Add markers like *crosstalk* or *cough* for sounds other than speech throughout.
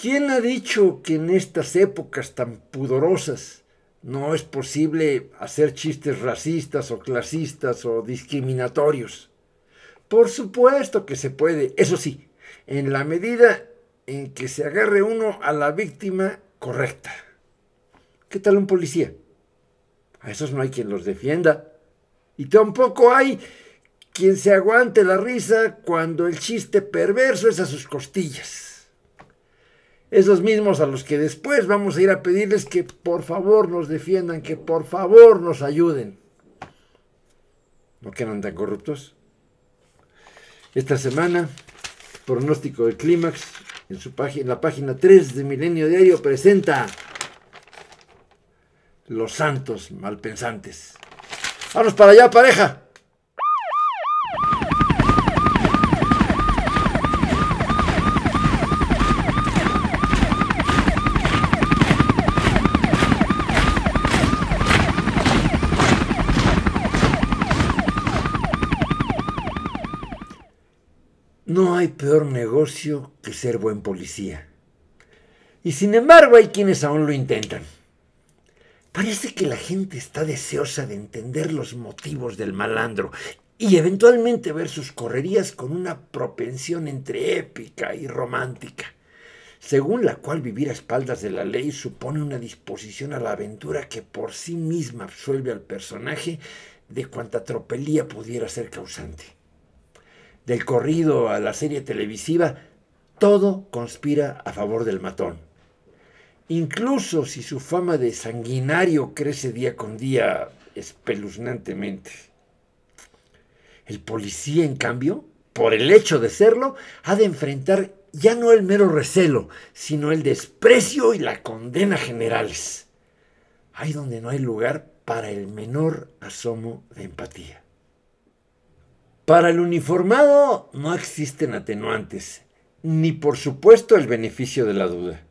¿Quién ha dicho que en estas épocas tan pudorosas no es posible hacer chistes racistas o clasistas o discriminatorios? Por supuesto que se puede, eso sí, en la medida en que se agarre uno a la víctima correcta. ¿Qué tal un policía? A esos no hay quien los defienda. Y tampoco hay quien se aguante la risa cuando el chiste perverso es a sus costillas esos mismos a los que después vamos a ir a pedirles que por favor nos defiendan, que por favor nos ayuden. No quedan tan corruptos. Esta semana, pronóstico de clímax, en, en la página 3 de Milenio Diario presenta los santos malpensantes. Vamos para allá, pareja. hay peor negocio que ser buen policía. Y sin embargo hay quienes aún lo intentan. Parece que la gente está deseosa de entender los motivos del malandro y eventualmente ver sus correrías con una propensión entre épica y romántica, según la cual vivir a espaldas de la ley supone una disposición a la aventura que por sí misma absuelve al personaje de cuanta tropelía pudiera ser causante del corrido a la serie televisiva, todo conspira a favor del matón. Incluso si su fama de sanguinario crece día con día espeluznantemente. El policía, en cambio, por el hecho de serlo, ha de enfrentar ya no el mero recelo, sino el desprecio y la condena generales. ahí donde no hay lugar para el menor asomo de empatía. Para el uniformado no existen atenuantes, ni por supuesto el beneficio de la duda.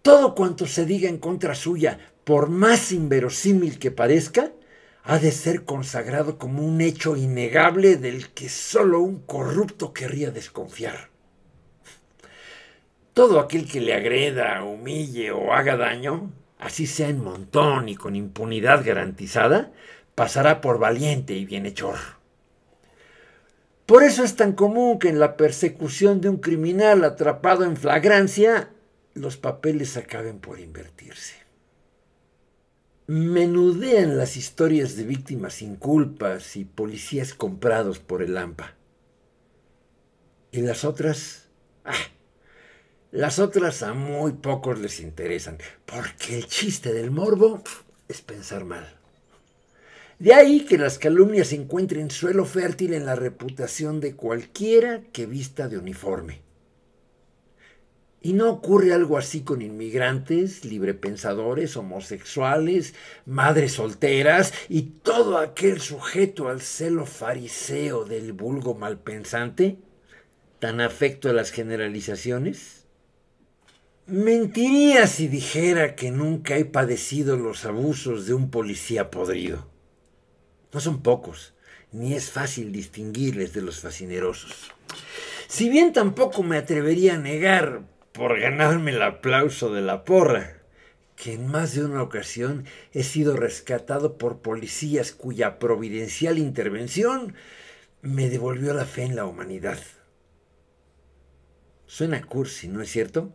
Todo cuanto se diga en contra suya, por más inverosímil que parezca, ha de ser consagrado como un hecho innegable del que solo un corrupto querría desconfiar. Todo aquel que le agreda, humille o haga daño, así sea en montón y con impunidad garantizada, pasará por valiente y bienhechor. Por eso es tan común que en la persecución de un criminal atrapado en flagrancia, los papeles acaben por invertirse. Menudean las historias de víctimas sin culpas y policías comprados por el AMPA. Y las otras, ah, las otras a muy pocos les interesan, porque el chiste del morbo es pensar mal. De ahí que las calumnias encuentren suelo fértil en la reputación de cualquiera que vista de uniforme. Y no ocurre algo así con inmigrantes, librepensadores, homosexuales, madres solteras y todo aquel sujeto al celo fariseo del vulgo malpensante, tan afecto a las generalizaciones. Mentiría si dijera que nunca he padecido los abusos de un policía podrido. No son pocos, ni es fácil distinguirles de los fascinerosos. Si bien tampoco me atrevería a negar, por ganarme el aplauso de la porra, que en más de una ocasión he sido rescatado por policías cuya providencial intervención me devolvió la fe en la humanidad. Suena cursi, ¿no es cierto?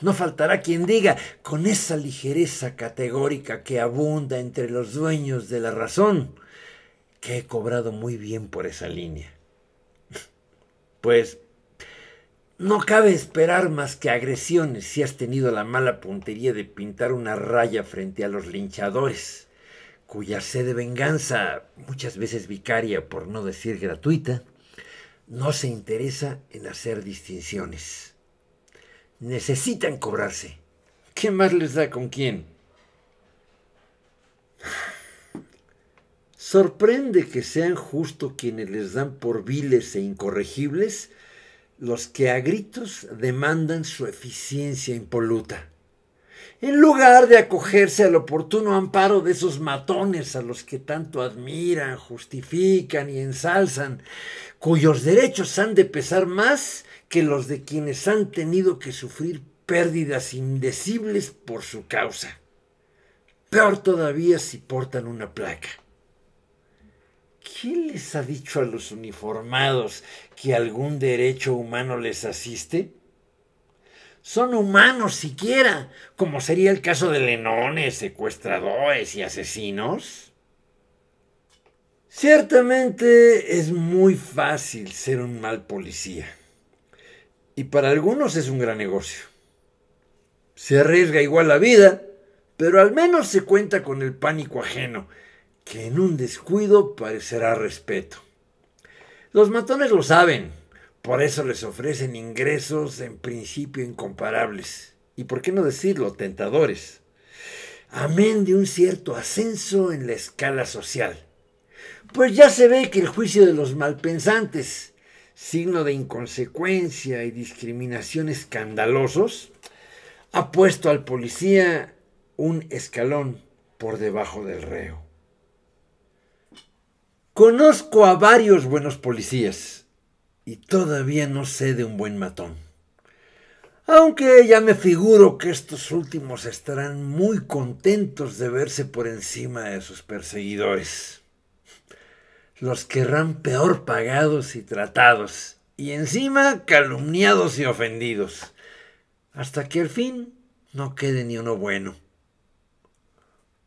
No faltará quien diga, con esa ligereza categórica que abunda entre los dueños de la razón, que he cobrado muy bien por esa línea. *laughs* Pues no cabe esperar más que agresiones si has tenido la mala puntería de pintar una raya frente a los linchadores, cuya sed de venganza, muchas veces vicaria por no decir gratuita, no se interesa en hacer distinciones necesitan cobrarse. ¿Qué más les da con quién? Sorprende que sean justo quienes les dan por viles e incorregibles los que a gritos demandan su eficiencia impoluta en lugar de acogerse al oportuno amparo de esos matones a los que tanto admiran, justifican y ensalzan, cuyos derechos han de pesar más que los de quienes han tenido que sufrir pérdidas indecibles por su causa. Peor todavía si portan una placa. ¿Quién les ha dicho a los uniformados que algún derecho humano les asiste? son humanos siquiera, como sería el caso de lenones, secuestradores y asesinos? Ciertamente es muy fácil ser un mal policía. Y para algunos es un gran negocio. Se arriesga igual la vida, pero al menos se cuenta con el pánico ajeno, que en un descuido parecerá respeto. Los matones lo saben, por eso les ofrecen ingresos en principio incomparables. Y por qué no decirlo, tentadores. Amén de un cierto ascenso en la escala social. Pues ya se ve que el juicio de los malpensantes, signo de inconsecuencia y discriminación escandalosos, ha puesto al policía un escalón por debajo del reo. Conozco a varios buenos policías y todavía no sé de un buen matón. Aunque ya me figuro que estos últimos estarán muy contentos de verse por encima de sus perseguidores. Los querrán peor pagados y tratados, y encima calumniados y ofendidos, hasta que al fin no quede ni uno bueno.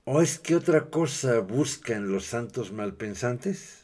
¿O es que otra cosa buscan los santos malpensantes?